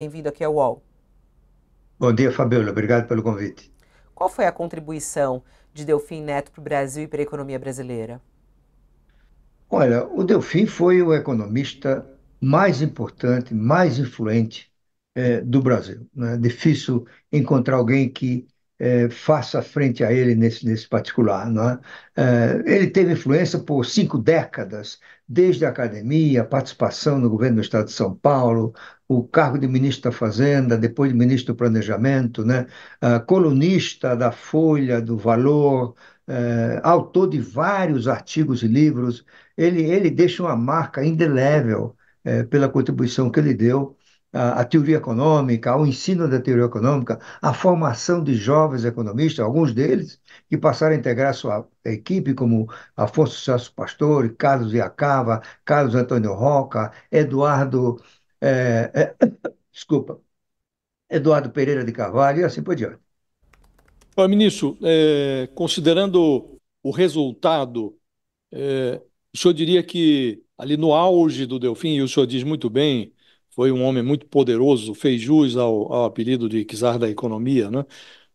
Bem-vindo aqui ao UOL. Bom dia, Fabiola. Obrigado pelo convite. Qual foi a contribuição de Delfim Neto para o Brasil e para a economia brasileira? Olha, o Delfim foi o economista mais importante, mais influente é, do Brasil. Né? É difícil encontrar alguém que é, faça frente a ele nesse, nesse particular. não é? é, ele teve influência por cinco décadas, desde a academia, participação no governo do Estado de São Paulo, o cargo de ministro da Fazenda, depois de ministro do Planejamento, né? colunista da Folha, do Valor, é, autor de vários artigos e livros. Ele, ele deixa uma marca indelével é, pela contribuição que ele deu a, a teoria econômica, ao ensino da teoria econômica, a formação de jovens economistas, alguns deles, que passaram a integrar sua equipe, como Afonso Celso Pastore, Carlos Iacava, Carlos Antônio Roca, Eduardo. É, é, desculpa, Eduardo Pereira de Carvalho e assim por diante. Olha, ministro, é, considerando o resultado, é, o senhor diria que ali no auge do Delfim, e o senhor diz muito bem, foi um homem muito poderoso, fez jus ao, ao apelido de czar da economia. Né?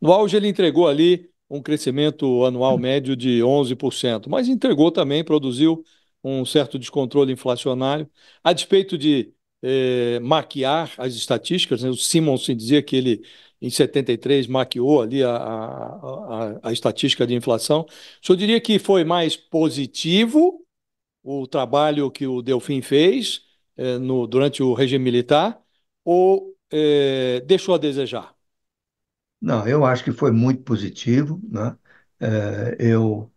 No auge, ele entregou ali um crescimento anual médio de 11%, mas entregou também, produziu um certo descontrole inflacionário, a despeito de eh, maquiar as estatísticas. Né? O Simonsen dizia que ele, em 73, maquiou ali a, a, a, a estatística de inflação. Eu diria que foi mais positivo o trabalho que o Delfim fez eh, no, durante o regime militar ou eh, deixou a desejar? Não, eu acho que foi muito positivo, né? É, eu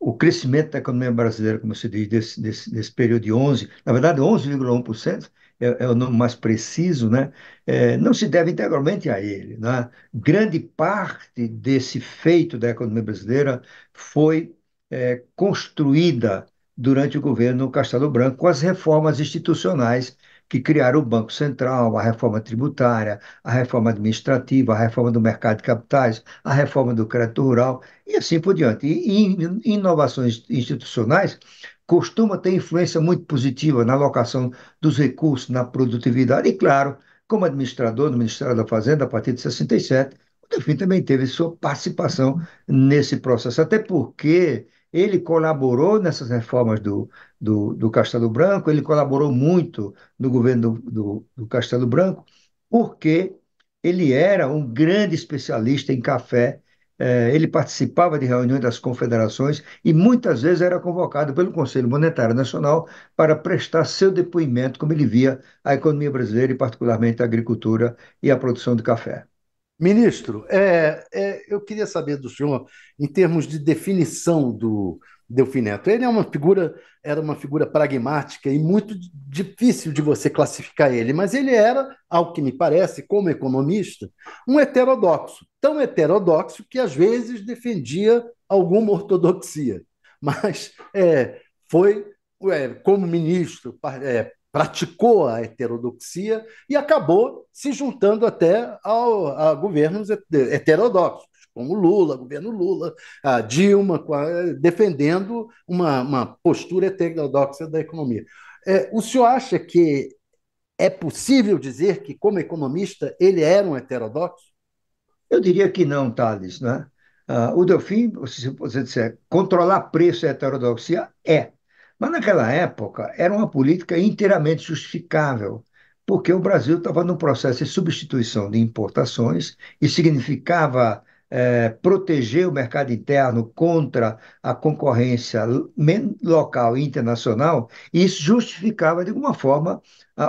o crescimento da economia brasileira, como se diz, desse, desse, desse período de 11, na verdade 11,1%, é, é o número mais preciso, né? É, não se deve integralmente a ele. Né? Grande parte desse feito da economia brasileira foi é, construída durante o governo Castelo Branco, com as reformas institucionais que criaram o Banco Central, a reforma tributária, a reforma administrativa, a reforma do mercado de capitais, a reforma do crédito rural e assim por diante. E inovações institucionais costuma ter influência muito positiva na alocação dos recursos, na produtividade e, claro, como administrador do Ministério da Fazenda a partir de 67, o Delfim também teve sua participação nesse processo, até porque ele colaborou nessas reformas do, do, do Castelo Branco, ele colaborou muito no governo do, do, do Castelo Branco, porque ele era um grande especialista em café, eh, ele participava de reuniões das confederações e muitas vezes era convocado pelo Conselho Monetário Nacional para prestar seu depoimento, como ele via a economia brasileira e, particularmente, a agricultura e a produção de café. Ministro, é, é, eu queria saber do senhor, em termos de definição do Delfim Neto, ele é uma figura, era uma figura pragmática e muito difícil de você classificar ele, mas ele era, ao que me parece, como economista, um heterodoxo, tão heterodoxo que às vezes defendia alguma ortodoxia, mas é, foi é, como ministro, é, praticou a heterodoxia e acabou se juntando até ao, a governos heterodoxos, como Lula, governo Lula, a Dilma, defendendo uma, uma postura heterodoxa da economia. É, o senhor acha que é possível dizer que, como economista, ele era um heterodoxo? Eu diria que não, Thales. Né? Uh, o Delfim, se você disser controlar preço é heterodoxia, é. Mas naquela época era uma política inteiramente justificável, porque o Brasil estava num processo de substituição de importações e significava é, proteger o mercado interno contra a concorrência local e internacional, e isso justificava, de alguma forma,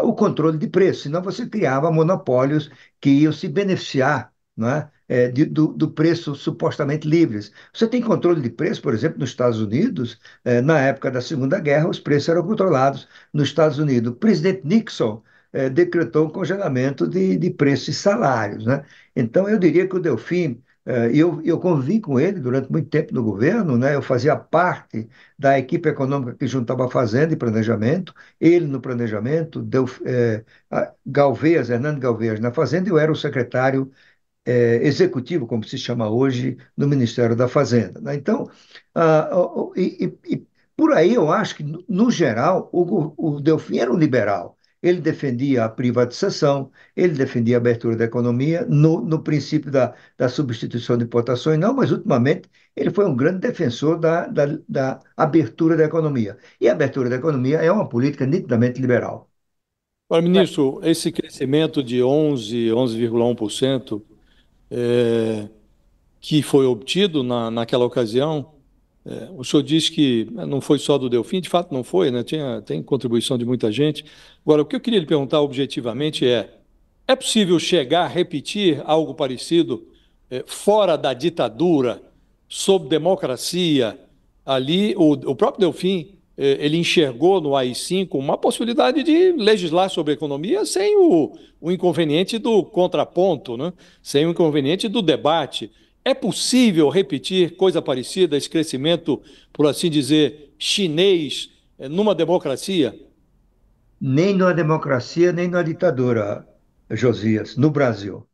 o controle de preço, senão você criava monopólios que iam se beneficiar né, é, de, do, do, preço supostamente livres. Você tem controle de preço, por exemplo, nos Estados Unidos, é, na época da Segunda Guerra, os preços eram controlados nos Estados Unidos. O presidente Nixon é, decretou um congelamento de, de preços e salários. Né? Então, eu diria que o Delfim. É, eu, eu convivi com ele durante muito tempo no governo, né? eu fazia parte da equipe econômica que juntava Fazenda e Planejamento, ele no Planejamento, deu, é, Galveias, Hernando Galveias na Fazenda, eu era o secretário é, executivo, como se chama hoje, no Ministério da Fazenda. Né? Então, ah, e, e, por aí eu acho que, no, geral, o, o Delfim era um liberal. Ele defendia a privatização, ele defendia a abertura da economia, no, no princípio da, da substituição de importações, não, mas ultimamente ele foi um grande defensor da, da, da abertura da economia. E a abertura da economia é uma política nitidamente liberal. ministro, esse crescimento de 11, 11,1%, é, que foi obtido na, naquela ocasião, é, o senhor diz que né, não foi só do Delfim, de fato não foi, né? Tinha, tem contribuição de muita gente. Agora, o que eu queria lhe perguntar objetivamente é: é possível chegar a repetir algo parecido é, fora da ditadura, sob democracia? Ali, o, o próprio Delfim eh, ele enxergou no AI-5 uma possibilidade de legislar sobre economia sem o, o inconveniente do contraponto, né? sem o inconveniente do debate. É possível repetir coisa parecida, esse crescimento, por assim dizer, chinês eh, numa democracia? Nem numa democracia, nem numa ditadura, Josias, no Brasil.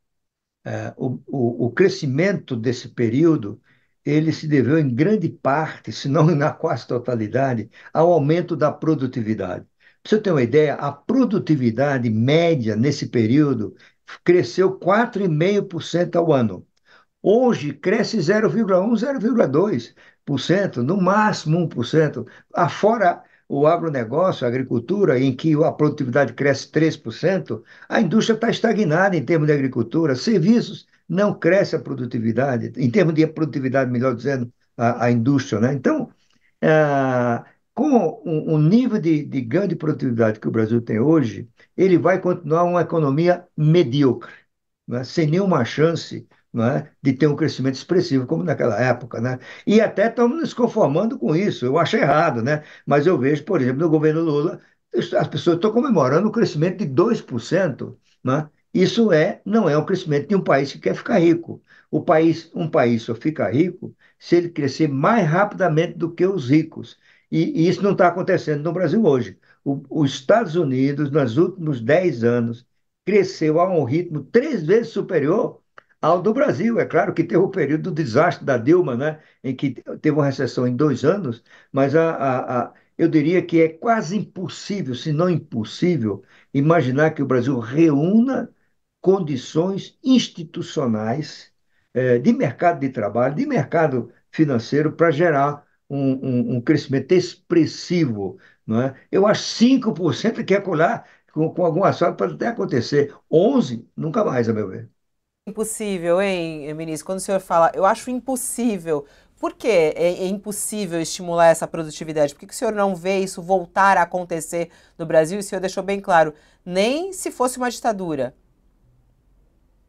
É, o, o, o crescimento desse período ele se deveu em grande parte, se não na quase totalidade, ao aumento da produtividade. Para você ter uma ideia, a produtividade média nesse período cresceu 4,5% ao ano. Hoje cresce 0,1%, 0,2%, no máximo 1%. Afora o agronegócio, a agricultura, em que a produtividade cresce 3%, a indústria está estagnada em termos de agricultura, serviços não cresce a produtividade, em termos de produtividade, melhor dizendo, a, a indústria. Né? Então, ah, com o, nível de, de ganho de produtividade que o Brasil tem hoje, ele vai continuar uma economia medíocre, né? sem nenhuma chance né, de ter um crescimento expressivo, como naquela época. Né? E até estamos nos conformando com isso, eu acho errado, né? mas eu vejo, por exemplo, no governo Lula, as pessoas estão comemorando um crescimento de 2%. Né? Isso é, não é o crescimento de um país que quer ficar rico. O país, um país só fica rico se ele crescer mais rapidamente do que os ricos. E, e isso não está acontecendo no Brasil hoje. O, os Estados Unidos, nos últimos 10 anos, cresceu a um ritmo três vezes superior ao do Brasil. É claro que teve o período do desastre da Dilma, né, em que teve uma recessão em dois anos, mas a, a, a, eu diria que é quase impossível, se não impossível, imaginar que o Brasil reúna condições institucionais é, de mercado de trabalho, de mercado financeiro, para gerar um, um, um, crescimento expressivo. Não é? Eu acho 5% que é colar com, com algum assalto para até acontecer. 11% nunca mais, a meu ver. Impossível, hein, ministro? Quando o senhor fala, eu acho impossível. Por que é, é, impossível estimular essa produtividade? Por que, que, o senhor não vê isso voltar a acontecer no Brasil? E o senhor deixou bem claro, nem se fosse uma ditadura,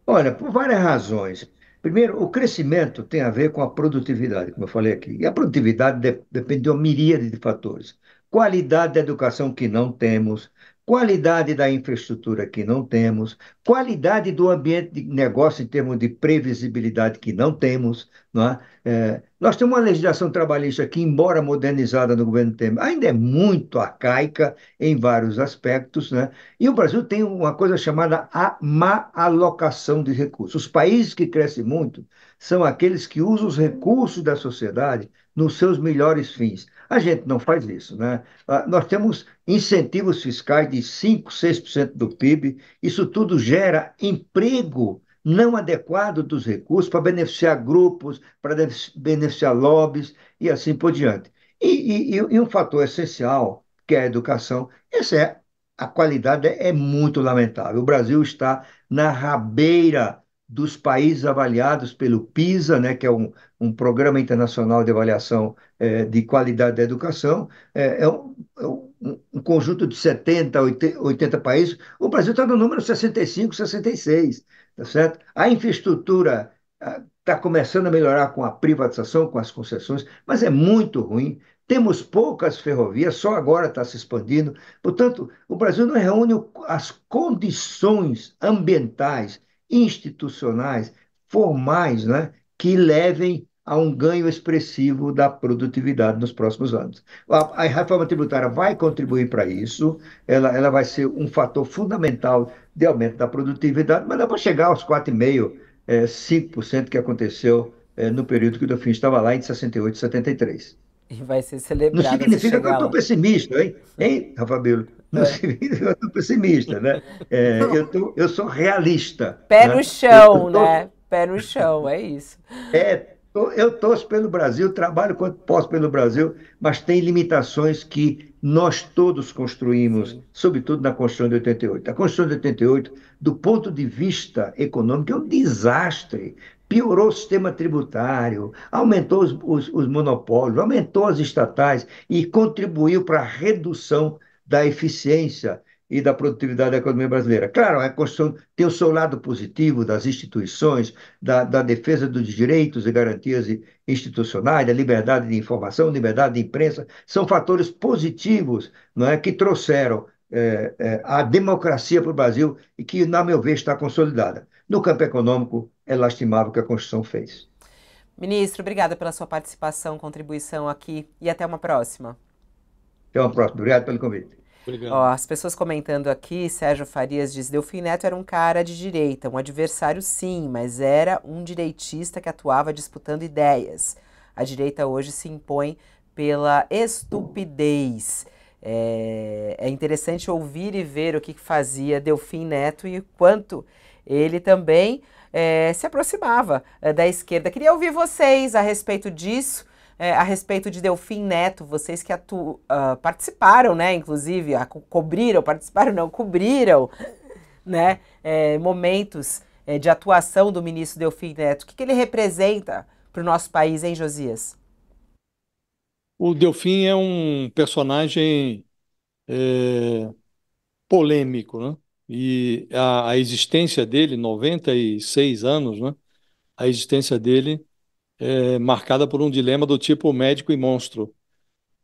Olha, por várias razões. Primeiro, o crescimento tem a ver com a produtividade, como eu falei aqui. E a produtividade de, depende de uma miríade de fatores. Qualidade da educação que não temos, qualidade da infraestrutura que não temos, qualidade do ambiente de negócio em termos de previsibilidade que não temos. Não é? É, nós temos uma legislação trabalhista que, embora modernizada no governo Temer, ainda é muito arcaica em vários aspectos. Né? E o Brasil tem uma coisa chamada a má alocação de recursos. Os países que crescem muito são aqueles que usam os recursos da sociedade nos seus melhores fins. A gente não faz isso, né? Ah, nós temos incentivos fiscais de 5, 6% do PIB, isso tudo gera emprego não adequado dos recursos para beneficiar grupos, para beneficiar lobbies e assim por diante. E, e, e um fator essencial, que é a educação, essa é a qualidade é muito lamentável. O Brasil está na rabeira dos países avaliados pelo PISA, né, que é um, um Programa Internacional de Avaliação eh, de Qualidade da Educação, é, é um, é um, um, conjunto de 70, 80, 80 países. O Brasil está no número 65, 66, tá certo? A infraestrutura está ah, começando a melhorar com a privatização, com as concessões, mas é muito ruim. Temos poucas ferrovias, só agora está se expandindo. Portanto, o Brasil não reúne as condições ambientais institucionais, formais, né, que levem a um ganho expressivo da produtividade nos próximos anos. A, a reforma tributária vai contribuir para isso, ela, ela vai ser um fator fundamental de aumento da produtividade, mas não vai chegar aos 4,5%, é, 5% que aconteceu é, no período que o Delfim estava lá, em 68, 73. E vai ser celebrado. Não significa que eu estou pessimista, hein, hein Rafa Bilo? no é. sentido, eu estou pessimista, né? É, eu, tô, eu sou realista. Pé né? no chão, tô... né? Pé no chão, é isso. É, tô, eu torço pelo Brasil, trabalho quanto posso pelo Brasil, mas tem limitações que nós todos construímos, Sim. sobretudo na Constituição de 88. A Constituição de 88, do ponto de vista econômico, é um desastre. Piorou o sistema tributário, aumentou os, os, os monopólios, aumentou as estatais e contribuiu para a redução da eficiência e da produtividade da economia brasileira. Claro, a é Constituição tem o seu lado positivo das instituições, da, da defesa dos direitos e garantias institucionais, da liberdade de informação, liberdade de imprensa, são fatores positivos não é, que trouxeram é, é, a democracia para o Brasil e que, na meu ver, está consolidada. No campo econômico, é lastimável o que a Constituição fez. Ministro, obrigada pela sua participação, contribuição aqui e até uma próxima. Até uma próxima. Obrigado pelo convite. Ó, as pessoas comentando aqui, Sérgio Farias diz: Delfim Neto era um cara de direita, um adversário sim, mas era um direitista que atuava disputando ideias. A direita hoje se impõe pela estupidez. É, é interessante ouvir e ver o que fazia Delfim Neto e quanto ele também é, se aproximava é, da esquerda. Queria ouvir vocês a respeito disso é, a respeito de Delfim Neto, vocês que atu, uh, participaram, né, inclusive, a, co cobriram, participaram não, cobriram, né, é, momentos é, de atuação do ministro Delfim Neto. O que, que ele representa para o nosso país, hein, Josias? O Delfim é um personagem é, polêmico, né? E a, a existência dele, 96 anos, né? A existência dele é, marcada por um dilema do tipo médico e monstro,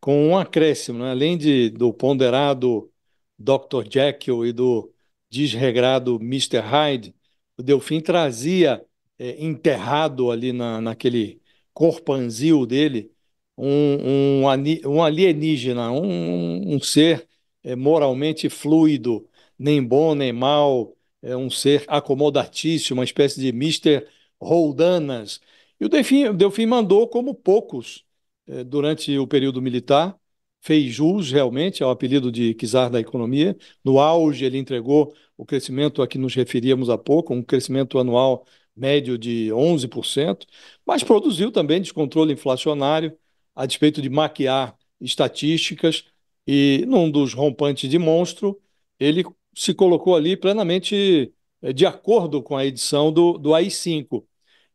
com um acréscimo, né? além de, do ponderado Dr. Jekyll e do desregrado Mr. Hyde, o Delfim trazia é, enterrado ali na, naquele corpanzil dele um, um, um alienígena, um, um ser é, moralmente fluido, nem bom nem mal, é um ser acomodatício, uma espécie de Mr. Roldanas, e o Delfim, o Delfim mandou, como poucos, eh, durante o período militar, fez jus realmente ao é apelido de czar da economia. No auge, ele entregou o crescimento a que nos referíamos há pouco, um crescimento anual médio de 11%, mas produziu também descontrole inflacionário, a despeito de maquiar estatísticas, e num dos rompantes de monstro, ele se colocou ali plenamente eh, de acordo com a edição do, do AI-5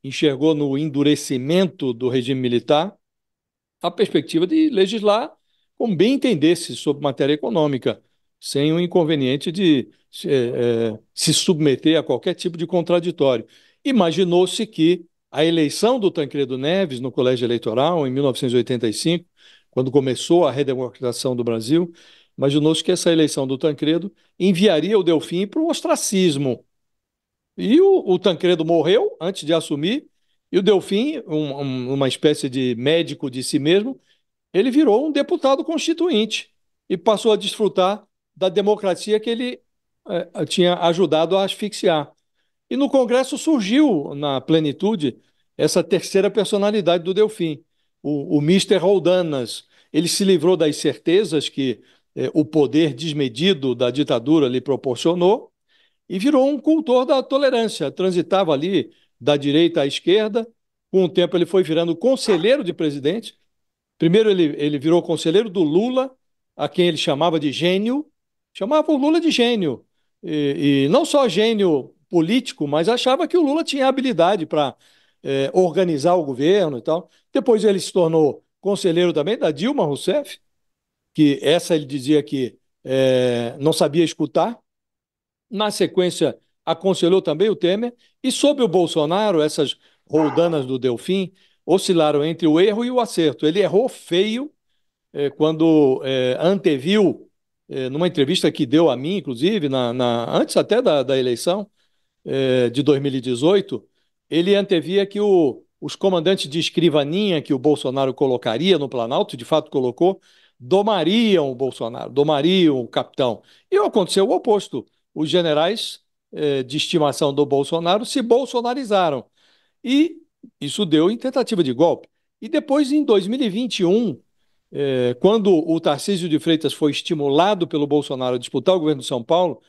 enxergou no endurecimento do regime militar a perspectiva de legislar como bem entendesse sobre matéria econômica, sem o inconveniente de é, é, se submeter a qualquer tipo de contraditório. Imaginou-se que a eleição do Tancredo Neves no Colégio Eleitoral, em 1985, quando começou a redemocratização do Brasil, imaginou-se que essa eleição do Tancredo enviaria o Delfim para o ostracismo, e o, o Tancredo morreu antes de assumir, e o Delfim, um, um, uma espécie de médico de si mesmo, ele virou um deputado constituinte e passou a desfrutar da democracia que ele eh, tinha ajudado a asfixiar. E no Congresso surgiu, na plenitude, essa terceira personalidade do Delfim, o, o Mr. Roldanas. Ele se livrou das certezas que eh, o poder desmedido da ditadura lhe proporcionou e virou um cultor da tolerância. Transitava ali da direita à esquerda. Com o tempo, ele foi virando conselheiro de presidente. Primeiro, ele, ele virou conselheiro do Lula, a quem ele chamava de gênio. Chamava o Lula de gênio. E, e não só gênio político, mas achava que o Lula tinha habilidade para é, organizar o governo e tal. Depois, ele se tornou conselheiro também da Dilma Rousseff, que essa ele dizia que é, não sabia escutar na sequência, aconselhou também o Temer, e sob o Bolsonaro, essas roldanas do Delfim oscilaram entre o erro e o acerto. Ele errou feio eh, quando eh, anteviu, eh, numa entrevista que deu a mim, inclusive, na, na antes até da, da eleição de 2018, ele antevia que o, os comandantes de escrivaninha que o Bolsonaro colocaria no Planalto, de fato colocou, domariam o Bolsonaro, domariam o capitão. E aconteceu o oposto os generais eh, de estimação do Bolsonaro se bolsonarizaram. E isso deu em tentativa de golpe. E depois, em 2021, eh, quando o Tarcísio de Freitas foi estimulado pelo Bolsonaro a disputar o governo de São Paulo,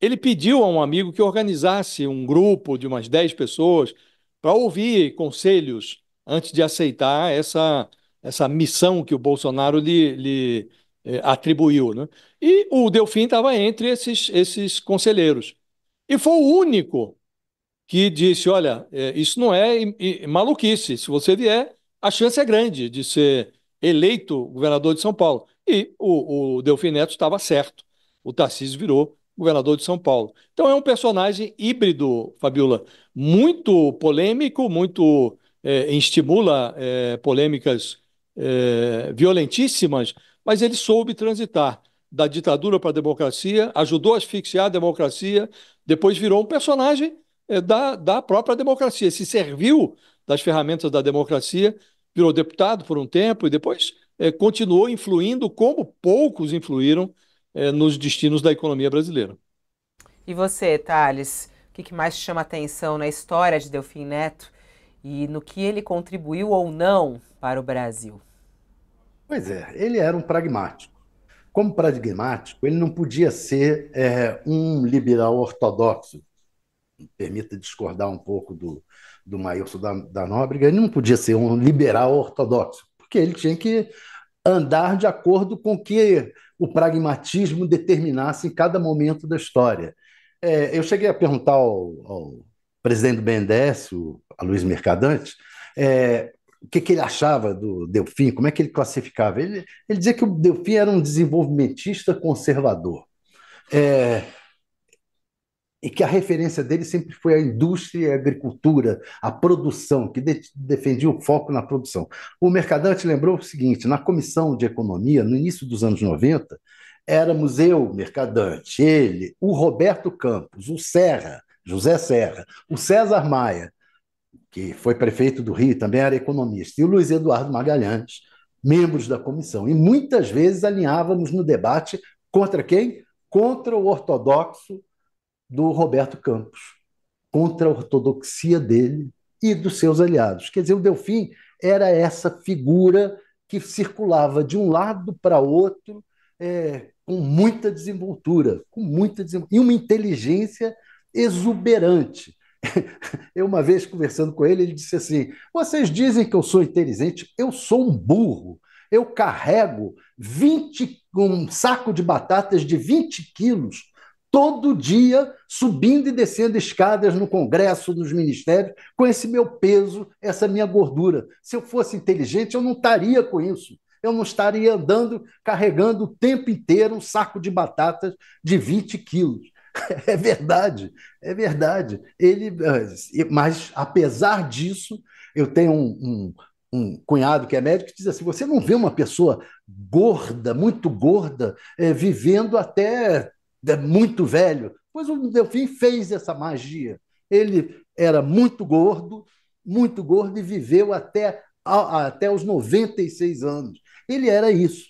ele pediu a um amigo que organizasse um grupo de umas 10 pessoas para ouvir conselhos antes de aceitar essa, essa missão que o Bolsonaro lhe, lhe, é, atribuiu. Né? E o Delfim estava entre esses, esses conselheiros. E foi o único que disse: olha, é, isso não é maluquice. Se você vier, a chance é grande de ser eleito governador de São Paulo. E o, o Delfim Neto estava certo. O Tarcísio virou governador de São Paulo. Então é um personagem híbrido, Fabiola, muito polêmico, muito é, estimula é, polêmicas é, violentíssimas, mas ele soube transitar da ditadura para a democracia, ajudou a asfixiar a democracia, depois virou um personagem é, da, da própria democracia, se serviu das ferramentas da democracia, virou deputado por um tempo e depois é, continuou influindo como poucos influíram é, nos destinos da economia brasileira. E você, Thales, o que mais chama atenção na história de Delfim Neto e no que ele contribuiu ou não para o Brasil? Pois é, ele era um pragmático. Como pragmático, ele não podia ser é, um liberal ortodoxo. Permita discordar um pouco do, do Maílson da, da Nóbrega, ele não podia ser um liberal ortodoxo, porque ele tinha que andar de acordo com o que o pragmatismo determinasse em cada momento da história. É, eu cheguei a perguntar ao, ao presidente do BNDES, o, a Luiz Mercadante, é, o que, que, ele achava do Delfim, como é que ele classificava. Ele, ele dizia que o Delfim era um desenvolvimentista conservador. É, e que a referência dele sempre foi a indústria e a agricultura, a produção, que de, defendia o foco na produção. O Mercadante lembrou o seguinte: na comissão de economia, no início dos anos 90, éramos eu, Mercadante, ele, o Roberto Campos, o Serra, José Serra, o César Maia que foi prefeito do Rio, também era economista, e o Luiz Eduardo Magalhães, membros da comissão. E muitas vezes alinhávamos no debate contra quem? Contra o ortodoxo do Roberto Campos, contra a ortodoxia dele e dos seus aliados. Quer dizer, o Delfim era essa figura que circulava de um lado para outro é, com muita desenvoltura, com muita desenvoltura, e uma inteligência exuberante eu uma vez conversando com ele, ele disse assim: vocês dizem que eu sou inteligente, eu sou um burro. Eu carrego 20, um saco de batatas de 20 quilos todo dia, subindo e descendo escadas no Congresso, nos ministérios, com esse meu peso, essa minha gordura. Se eu fosse inteligente, eu não estaria com isso. Eu não estaria andando, carregando o tempo inteiro um saco de batatas de 20 quilos. É verdade, é verdade. Ele, eh, mas apesar disso, eu tenho um, um, um, cunhado que é médico que diz assim: você não vê uma pessoa gorda, muito gorda, é, vivendo até eh, muito velho. Pois o Delfim fez essa magia. Ele era muito gordo, muito gordo e viveu até, a, até os 96 anos. Ele era isso,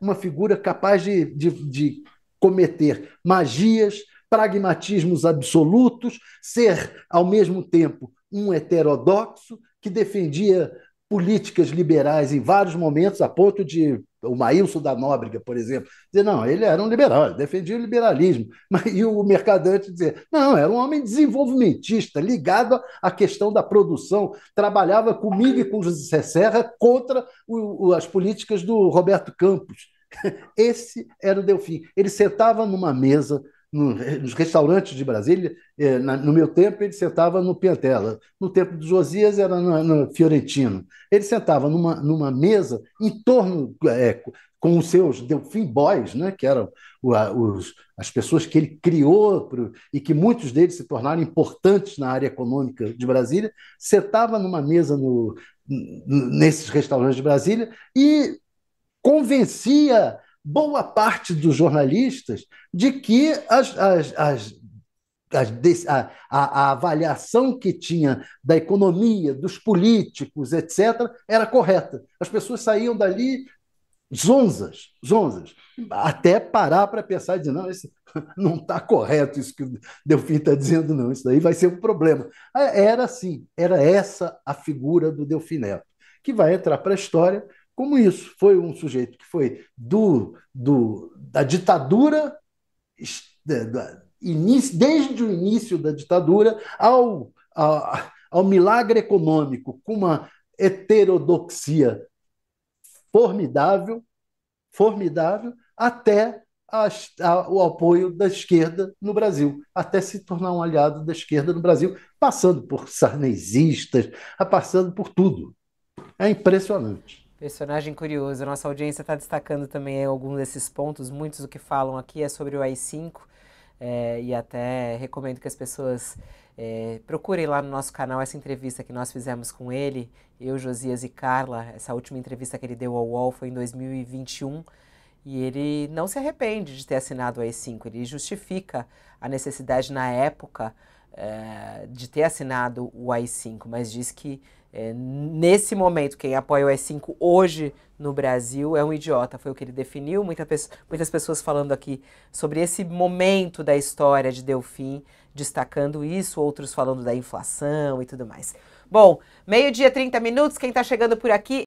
uma figura capaz de, de, de cometer magias pragmatismos absolutos, ser, ao mesmo tempo, um heterodoxo que defendia políticas liberais em vários momentos, a ponto de o Maílson da Nóbrega, por exemplo, dizer, não, ele era um liberal, ele defendia o liberalismo. E o Mercadante dizer, não, era um homem desenvolvimentista, ligado à questão da produção, trabalhava comigo e com José Serra contra o, as políticas do Roberto Campos. Esse era o Delfim. Ele sentava numa mesa no, nos restaurantes de Brasília, eh, na, no meu tempo, ele sentava no Piantela. No tempo de Josias, era no, no Fiorentino. Ele sentava numa, numa mesa em torno, eh, com os seus Delfim Boys, né, que eram o, a, os, as pessoas que ele criou pro, e que muitos deles se tornaram importantes na área econômica de Brasília, sentava numa mesa no, nesses restaurantes de Brasília e convencia boa parte dos jornalistas de que as, as, as a, a, a, avaliação que tinha da economia, dos políticos, etc., era correta. As pessoas saíam dali zonzas, zonzas, até parar para pensar de não, esse, não está correto isso que o Delfim está dizendo, não, isso daí vai ser um problema. É, era assim, era essa a figura do Delfim Neto, que vai entrar para a história como isso foi um sujeito que foi do, do da ditadura, da, início, desde o início da ditadura ao, ao milagre econômico, com uma heterodoxia formidável, formidável, até a, a, o apoio da esquerda no Brasil, até se tornar um aliado da esquerda no Brasil, passando por sarnezistas, passando por tudo. É impressionante. Personagem curioso. nossa audiência está destacando também alguns desses pontos. Muitos do que falam aqui é sobre o AI5. É, eh, e até recomendo que as pessoas é, procurem lá no nosso canal essa entrevista que nós fizemos com ele, eu, Josias e Carla. Essa última entrevista que ele deu ao UOL foi em 2021. E ele não se arrepende de ter assinado o AI5. Ele justifica a necessidade na época é, de ter assinado o AI5, mas diz que é, nesse momento, quem apoia o E5 hoje no Brasil é um idiota, foi o que ele definiu. Muita pe muitas pessoas falando aqui sobre esse momento da história de Delfim, destacando isso, outros falando da inflação e tudo mais. Bom, meio-dia, 30 minutos. Quem está chegando por aqui